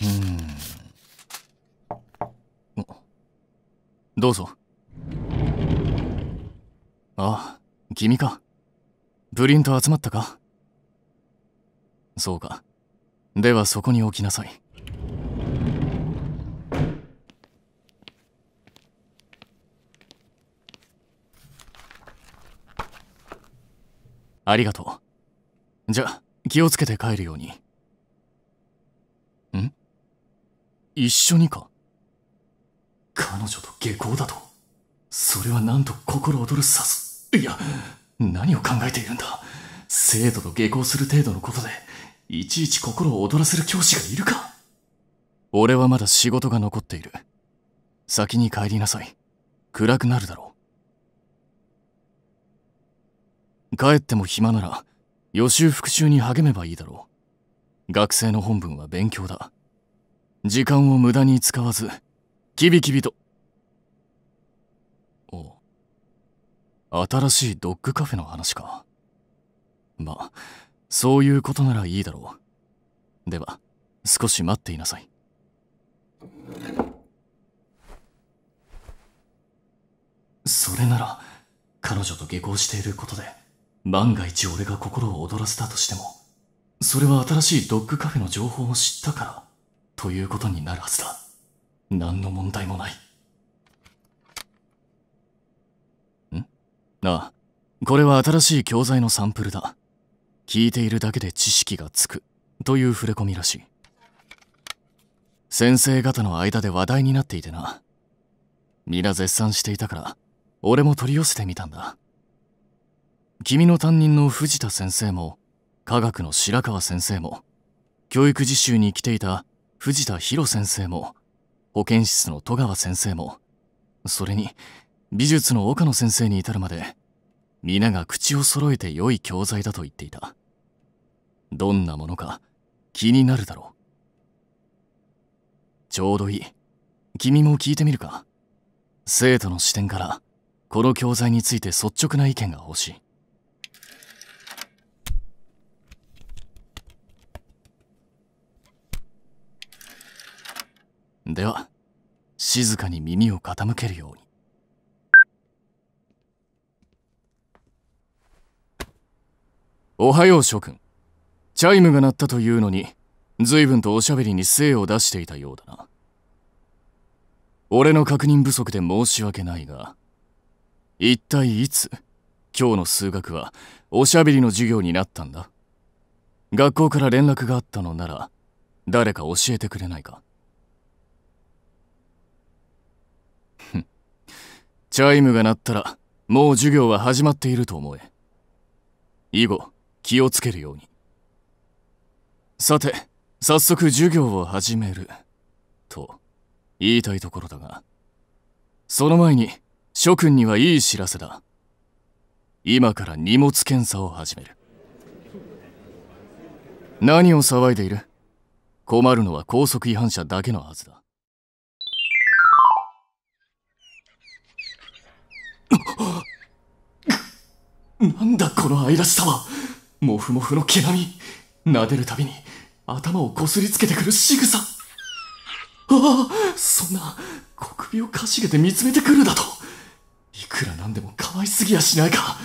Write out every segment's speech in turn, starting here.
うんどうぞああ君かプリント集まったかそうかではそこに置きなさいありがとうじゃ気をつけて帰るように。一緒にか彼女と下校だとそれはなんと心躍るさすいや何を考えているんだ生徒と下校する程度のことでいちいち心を躍らせる教師がいるか俺はまだ仕事が残っている先に帰りなさい暗くなるだろう帰っても暇なら予習復習に励めばいいだろう学生の本文は勉強だ時間を無駄に使わずキビキビとお新しいドッグカフェの話かまあそういうことならいいだろうでは少し待っていなさいそれなら彼女と下校していることで万が一俺が心を躍らせたとしてもそれは新しいドッグカフェの情報を知ったからということになるはずだ何の問題もないんああこれは新しい教材のサンプルだ聞いているだけで知識がつくという触れ込みらしい先生方の間で話題になっていてな皆絶賛していたから俺も取り寄せてみたんだ君の担任の藤田先生も科学の白川先生も教育実習に来ていた藤田博先生も保健室の戸川先生もそれに美術の岡野先生に至るまで皆が口を揃えて良い教材だと言っていたどんなものか気になるだろうちょうどいい君も聞いてみるか生徒の視点からこの教材について率直な意見が欲しいでは静かに耳を傾けるように。おはよう諸君。チャイムが鳴ったというのに、随分とおしゃべりに精を出していたようだな。俺の確認不足で申し訳ないが、一体いつ、今日の数学はおしゃべりの授業になったんだ学校から連絡があったのなら、誰か教えてくれないかチャイムが鳴ったらもう授業は始まっていると思え以後気をつけるようにさて早速授業を始めると言いたいところだがその前に諸君にはいい知らせだ今から荷物検査を始める何を騒いでいる困るのは高速違反者だけのはずだなんだこの愛らしさはもふもふの毛並み撫でるたびに頭をこすりつけてくる仕草ああそんな小首をかしげて見つめてくるだといくらなんでも可愛すぎやしないか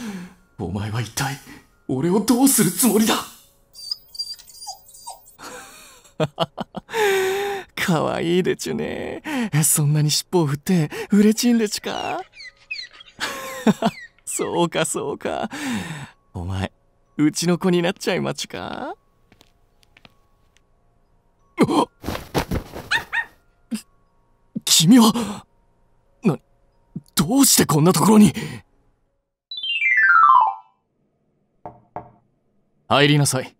お前は一体俺をどうするつもりだかわいいでちゅねそんなに尻尾を振ってうれちんでちゅか そうかそうかお前うちの子になっちゃいまちか 君はなどうしてこんなところに入りなさい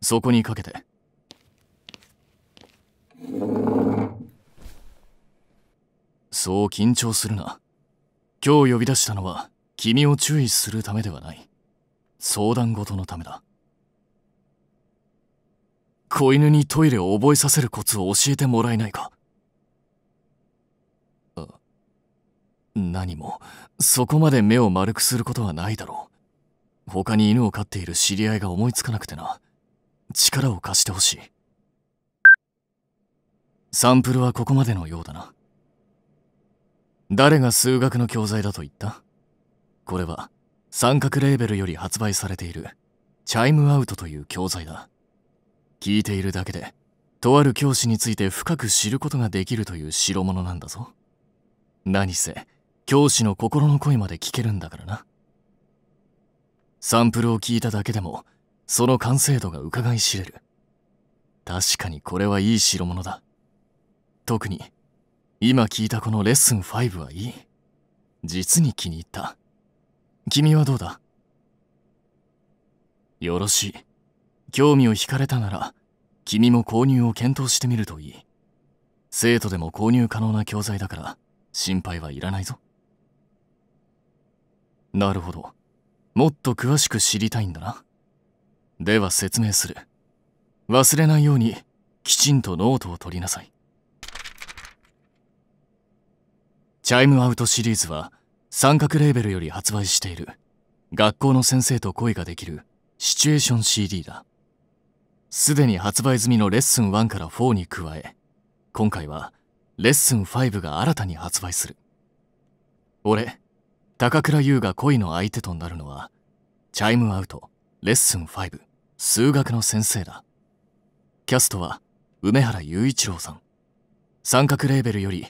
そこにかけて。そう緊張するな今日呼び出したのは君を注意するためではない相談事のためだ子犬にトイレを覚えさせるコツを教えてもらえないか何もそこまで目を丸くすることはないだろう他に犬を飼っている知り合いが思いつかなくてな力を貸してほしいサンプルはここまでのようだな誰が数学の教材だと言ったこれは三角レーベルより発売されているチャイムアウトという教材だ聞いているだけでとある教師について深く知ることができるという代物なんだぞ何せ教師の心の声まで聞けるんだからなサンプルを聞いただけでもその完成度がうかがい知れる確かにこれはいい代物だ特に今聞いたこのレッスン5はいい。実に気に入った。君はどうだよろしい。興味を惹かれたなら、君も購入を検討してみるといい。生徒でも購入可能な教材だから、心配はいらないぞ。なるほど。もっと詳しく知りたいんだな。では説明する。忘れないように、きちんとノートを取りなさい。チャイムアウトシリーズは三角レーベルより発売している学校の先生と恋ができるシチュエーション CD だ。すでに発売済みのレッスン1から4に加え、今回はレッスン5が新たに発売する。俺、高倉優が恋の相手となるのは、チャイムアウト、レッスン5、数学の先生だ。キャストは、梅原雄一郎さん。三角レーベルより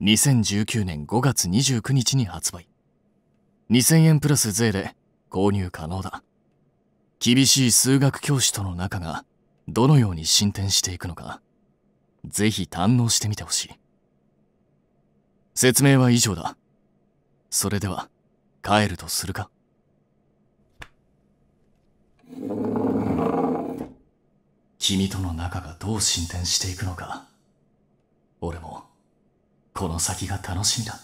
2019年5月29日に発売2000円プラス税で購入可能だ厳しい数学教師との仲がどのように進展していくのかぜひ堪能してみてほしい説明は以上だそれでは帰るとするか君との仲がどう進展していくのか俺もこの先が楽しみだ。